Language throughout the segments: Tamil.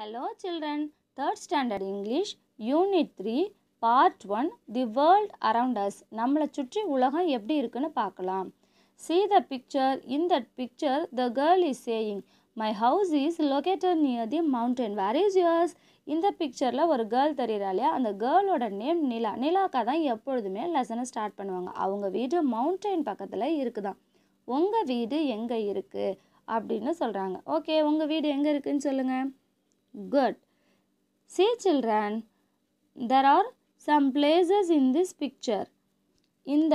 Hello children, 3rd standard English, Unit 3, Part 1, The World Around Us. நம்மளை சுற்றி உலகம் எப்படி இருக்குன்னு பார்க்கலாம் See the picture, in that picture the girl is saying, My house is located near the mountain. Where is yours? இந்த பிக்சரில் ஒரு கேர்ள் தெரிகிறா இல்லையா அந்த கேர்ளோட நேம் நிலா நிலாக்கா தான் எப்பொழுதுமே லெசனை ஸ்டார்ட் பண்ணுவாங்க அவங்க வீடு மவுண்டைன் பக்கத்தில் இருக்குதான் உங்கள் வீடு எங்கே இருக்குது அப்படின்னு சொல்கிறாங்க ஓகே உங்கள் வீடு எங்கே இருக்குதுன்னு சொல்லுங்கள் Good. See children, there are some places in this picture. இந்த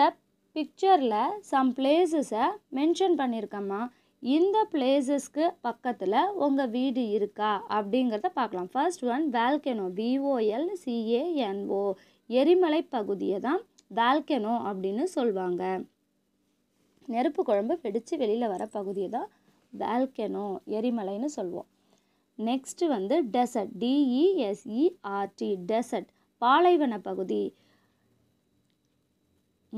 பிக்சரில் சம் பிளேசஸை மென்ஷன் பண்ணியிருக்கம்மா இந்த பிளேசஸ்க்கு பக்கத்தில் உங்கள் வீடு இருக்கா அப்படிங்கிறத பார்க்கலாம் ஃபர்ஸ்ட் ஒன் வேல்கெனோ விஓஎல் சிஏஎன்ஓ எரிமலை பகுதியை தான் வேல்கெனோ அப்படின்னு சொல்லுவாங்க நெருப்பு குழம்பு வெடித்து வெளியில் வர பகுதியை தான் வேல்கெனோ எரிமலைன்னு சொல்லுவோம் நெக்ஸ்ட்டு வந்து டெசர்ட் டிஇஎஸ்இஆர்டி டெசர்ட் பாலைவன பகுதி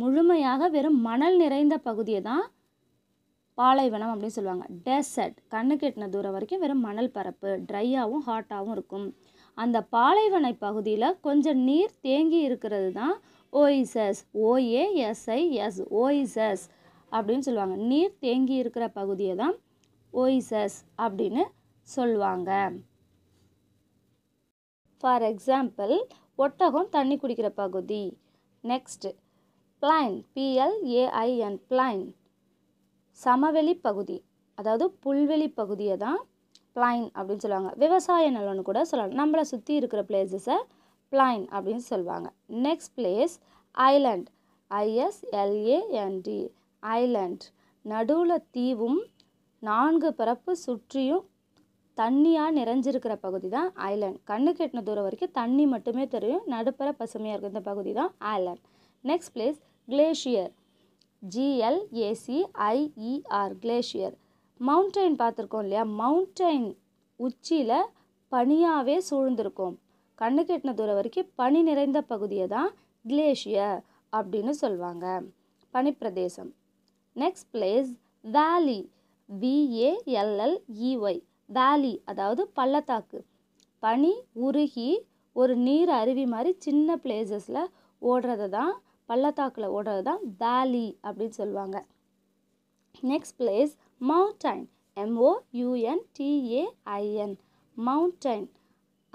முழுமையாக வெறும் மணல் நிறைந்த பகுதியை தான் பாலைவனம் அப்படின்னு சொல்லுவாங்க டெசர்ட் கண்ணு கெட்டின தூரம் வரைக்கும் வெறும் மணல் பரப்பு ட்ரையாகவும் ஹாட்டாகவும் இருக்கும் அந்த பாலைவன பகுதியில் கொஞ்சம் நீர் தேங்கி இருக்கிறது தான் ஓஇசஸ் ஓஏஎஸ்ஐஎஸ் ஓஇசஸ் அப்படின்னு சொல்லுவாங்க நீர் தேங்கி இருக்கிற பகுதியை தான் ஓஇசஸ் அப்படின்னு சொல்லுவாங்க ஃபார் எக்ஸாம்பிள் ஒட்டகம் தண்ணி குடிக்கிற பகுதி நெக்ஸ்ட் பிளைன் பிஎல்ஏஐஎன் பிளைன் சமவெளி பகுதி அதாவது புல்வெளி பகுதியை தான் பிளைன் அப்படின்னு சொல்லுவாங்க விவசாய நிலம்னு கூட சொல்லலாம் நம்மளை சுற்றி இருக்கிற பிளேசஸை பிளைன் அப்படின்னு சொல்லுவாங்க next place island I S L A N D island நடுவில் தீவும் நான்கு பரப்பு சுற்றியும் தண்ணியாக நிறைஞ்சிருக்கிற பகுதி தான் ஐலேண்ட் கண்ணுக்கு எட்டின தூரம் வரைக்கும் தண்ணி மட்டுமே தெரியும் நடுப்பர பசுமையாக இருக்கிற இந்த பகுதி தான் island next place glacier ஜிஎல்ஏசிஐஇஆர் glacier mountain பார்த்துருக்கோம் இல்லையா மவுண்டெயின் உச்சியில் பனியாகவே சூழ்ந்திருக்கும் கண்ணு கெட்டின தூரம் வரைக்கும் பனி நிறைந்த பகுதியை தான் கிளேஷியர் அப்படின்னு சொல்லுவாங்க பனிப்பிரதேசம் நெக்ஸ்ட் பிளேஸ் வேலி விஏஎல்எல்இஒய் வேலி அதாவது பள்ளத்தாக்கு பனி உருகி ஒரு நீர் அருவி மாதிரி சின்ன பிளேசஸில் ஓடுறது தான் பள்ளத்தாக்கில் ஓடுறது தான் வேலி அப்படின்னு சொல்லுவாங்க நெக்ஸ்ட் பிளேஸ் மவுண்டைன் எம்ஓயூஎன்டிஏஐஎன் மவுண்டைன்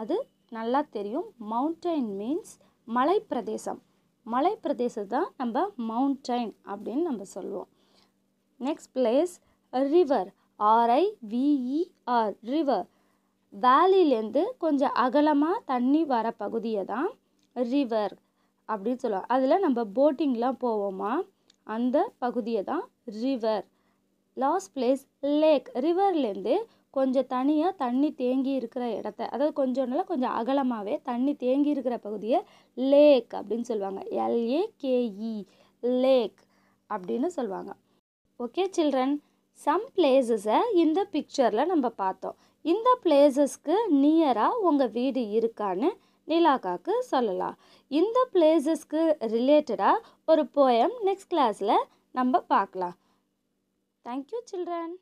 அது நல்லா தெரியும் மவுண்டைன் மீன்ஸ் மலை பிரதேசம் மலை பிரதேசம் தான் நம்ம மவுண்டைன் அப்படின்னு நம்ம சொல்லுவோம் next place river R I V E R river வேலிலேருந்து கொஞ்சம் அகலமாக தண்ணி வர பகுதியை தான் ரிவர் அப்படின்னு சொல்லுவாங்க அதில் நம்ம போட்டிங்லாம் போவோமா அந்த பகுதியை தான் ரிவர் லாஸ்ட் பிளேஸ் லேக் ரிவர்லேருந்து கொஞ்சம் தனியாக தண்ணி தேங்கி இருக்கிற இடத்த அதாவது கொஞ்சம்னால கொஞ்சம் அகலமாகவே தண்ணி தேங்கி இருக்கிற பகுதியை லேக் அப்படின்னு சொல்லுவாங்க எல்ஏகேஇ லேக் e, அப்படின்னு சொல்லுவாங்க ஓகே சில்ட்ரன் சம் பிளேசஸை இந்த பிக்சரில் நம்ம பார்த்தோம் இந்த பிளேசஸ்க்கு நியராக உங்கள் வீடு இருக்கான்னு நிலாக்காக்கு சொல்லலாம் இந்த பிளேசஸ்க்கு ரிலேட்டடாக ஒரு போயம் நெக்ஸ்ட் கிளாஸில் நம்ம பார்க்கலாம் தேங்க்யூ சில்ட்ரன்